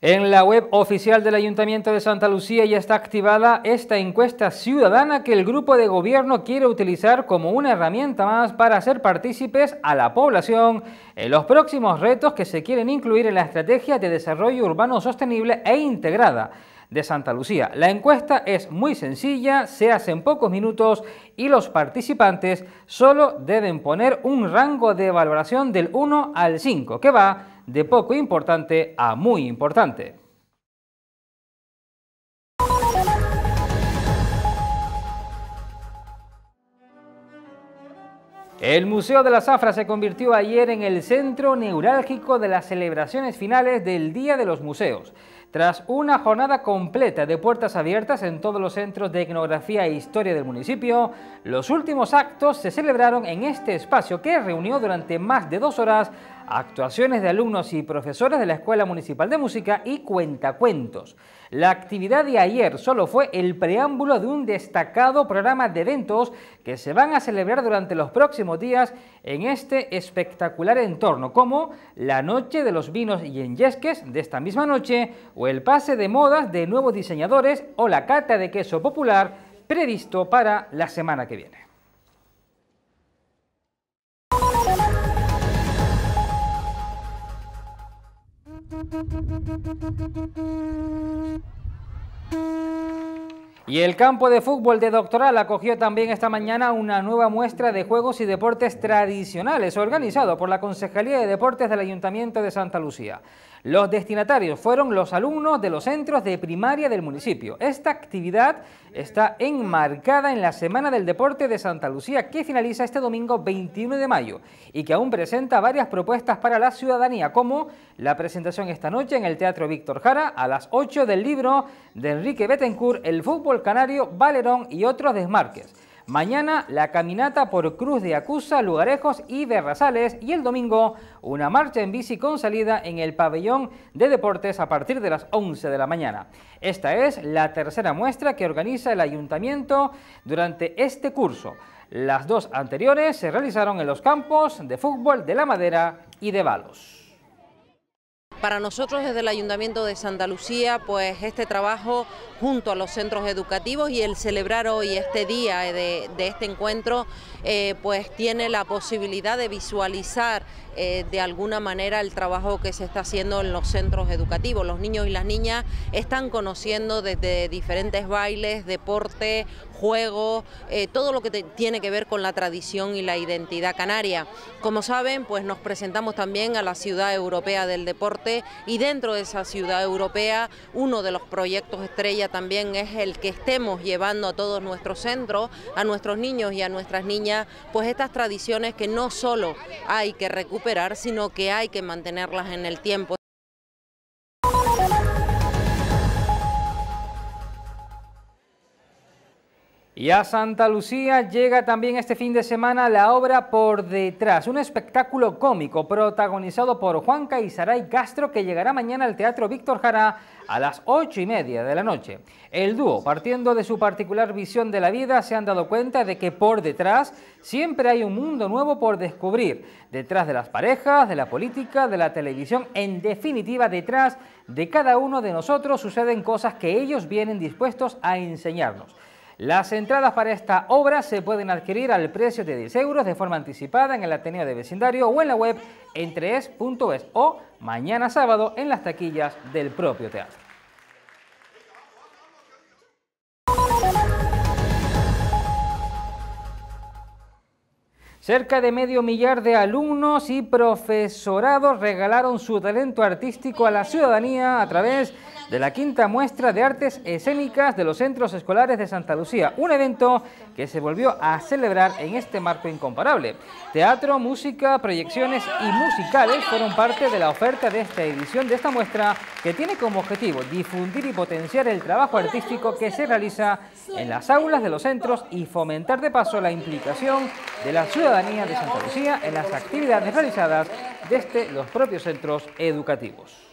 En la web oficial del Ayuntamiento de Santa Lucía ya está activada esta encuesta ciudadana que el grupo de gobierno quiere utilizar como una herramienta más para hacer partícipes a la población en los próximos retos que se quieren incluir en la estrategia de desarrollo urbano sostenible e integrada de Santa Lucía. La encuesta es muy sencilla, se hace en pocos minutos y los participantes solo deben poner un rango de valoración del 1 al 5, que va de poco importante a muy importante. El Museo de la Zafra se convirtió ayer en el centro neurálgico de las celebraciones finales del Día de los Museos. Tras una jornada completa de puertas abiertas en todos los centros de etnografía e historia del municipio, los últimos actos se celebraron en este espacio que reunió durante más de dos horas actuaciones de alumnos y profesores de la Escuela Municipal de Música y cuentacuentos. La actividad de ayer solo fue el preámbulo de un destacado programa de eventos que se van a celebrar durante los próximos días en este espectacular entorno, como la Noche de los Vinos y Enyesques de esta misma noche, o el pase de modas de nuevos diseñadores, o la cata de queso popular previsto para la semana que viene. Y el campo de fútbol de Doctoral acogió también esta mañana una nueva muestra de juegos y deportes tradicionales organizado por la Concejalía de Deportes del Ayuntamiento de Santa Lucía. Los destinatarios fueron los alumnos de los centros de primaria del municipio. Esta actividad está enmarcada en la Semana del Deporte de Santa Lucía que finaliza este domingo 21 de mayo y que aún presenta varias propuestas para la ciudadanía como la presentación esta noche en el Teatro Víctor Jara a las 8 del libro de Enrique Bettencourt, El fútbol canario, Valerón y otros desmarques. Mañana la caminata por Cruz de Acusa, Lugarejos y Berrazales. Y el domingo una marcha en bici con salida en el pabellón de deportes a partir de las 11 de la mañana. Esta es la tercera muestra que organiza el ayuntamiento durante este curso. Las dos anteriores se realizaron en los campos de fútbol de La Madera y de Balos. Para nosotros desde el Ayuntamiento de Santa Lucía, pues este trabajo junto a los centros educativos y el celebrar hoy este día de, este encuentro, eh, pues tiene la posibilidad de visualizar eh, de alguna manera el trabajo que se está haciendo en los centros educativos. Los niños y las niñas están conociendo desde diferentes bailes, deporte, juegos, eh, todo lo que tiene que ver con la tradición y la identidad canaria. Como saben, pues nos presentamos también a la Ciudad Europea del Deporte y dentro de esa ciudad europea. Uno de los proyectos estrella también es el que estemos llevando a todos nuestros centros, a nuestros niños y a nuestras niñas, pues estas tradiciones que no solo hay que recuperar, sino que hay que mantenerlas en el tiempo. Y a Santa Lucía llega también este fin de semana la obra Por Detrás, un espectáculo cómico protagonizado por Juan Caizaray Castro que llegará mañana al Teatro Víctor Jara a las ocho y media de la noche. El dúo, partiendo de su particular visión de la vida, se han dado cuenta de que por detrás siempre hay un mundo nuevo por descubrir, detrás de las parejas, de la política, de la televisión, en definitiva detrás de cada uno de nosotros suceden cosas que ellos vienen dispuestos a enseñarnos. Las entradas para esta obra se pueden adquirir al precio de 10 euros de forma anticipada en el Ateneo de Vecindario o en la web entrees.es o mañana sábado en las taquillas del propio teatro. Cerca de medio millar de alumnos y profesorados regalaron su talento artístico a la ciudadanía a través de la quinta muestra de artes escénicas de los centros escolares de Santa Lucía, un evento que se volvió a celebrar en este marco incomparable. Teatro, música, proyecciones y musicales fueron parte de la oferta de esta edición de esta muestra que tiene como objetivo difundir y potenciar el trabajo artístico que se realiza en las aulas de los centros y fomentar de paso la implicación de la ciudadanía de Santa Lucía en las actividades realizadas desde los propios centros educativos.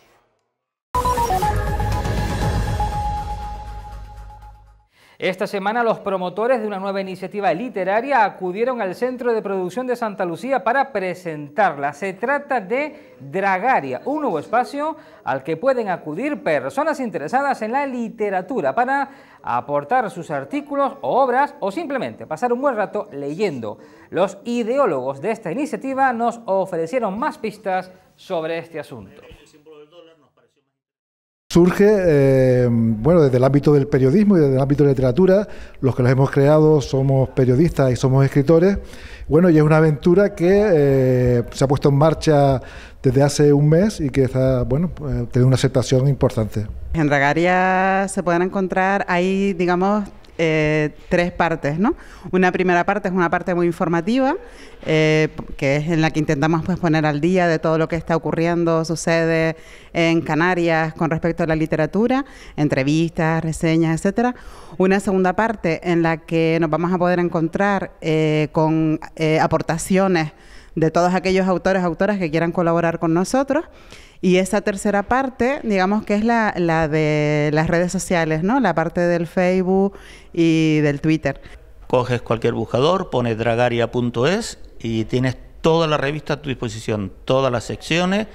Esta semana los promotores de una nueva iniciativa literaria acudieron al Centro de Producción de Santa Lucía para presentarla. Se trata de Dragaria, un nuevo espacio al que pueden acudir personas interesadas en la literatura para aportar sus artículos o obras o simplemente pasar un buen rato leyendo. Los ideólogos de esta iniciativa nos ofrecieron más pistas sobre este asunto surge, eh, bueno, desde el ámbito del periodismo y desde el ámbito de la literatura. Los que los hemos creado somos periodistas y somos escritores. Bueno, y es una aventura que eh, se ha puesto en marcha desde hace un mes y que está, bueno, pues, tiene una aceptación importante. En Regaria se pueden encontrar, hay, digamos, eh, tres partes, ¿no? Una primera parte es una parte muy informativa, eh, que es en la que intentamos pues, poner al día de todo lo que está ocurriendo, sucede en Canarias con respecto a la literatura, entrevistas, reseñas, etcétera. Una segunda parte en la que nos vamos a poder encontrar eh, con aportaciones de todos aquellos autores, autoras que quieran colaborar con nosotros. Y esa tercera parte, digamos que es la, de las redes sociales, ¿no? La parte del Facebook y del Twitter. Coges cualquier buscador, pones dragaria.es y tienes toda la revista a tu disposición, todas las secciones,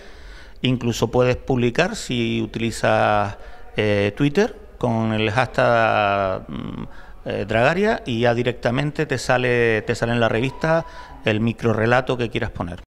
incluso puedes publicar si utilizas eh, Twitter con el hashtag... Mm, eh, Dragaria y ya directamente te sale, te sale en la revista el microrelato que quieras poner.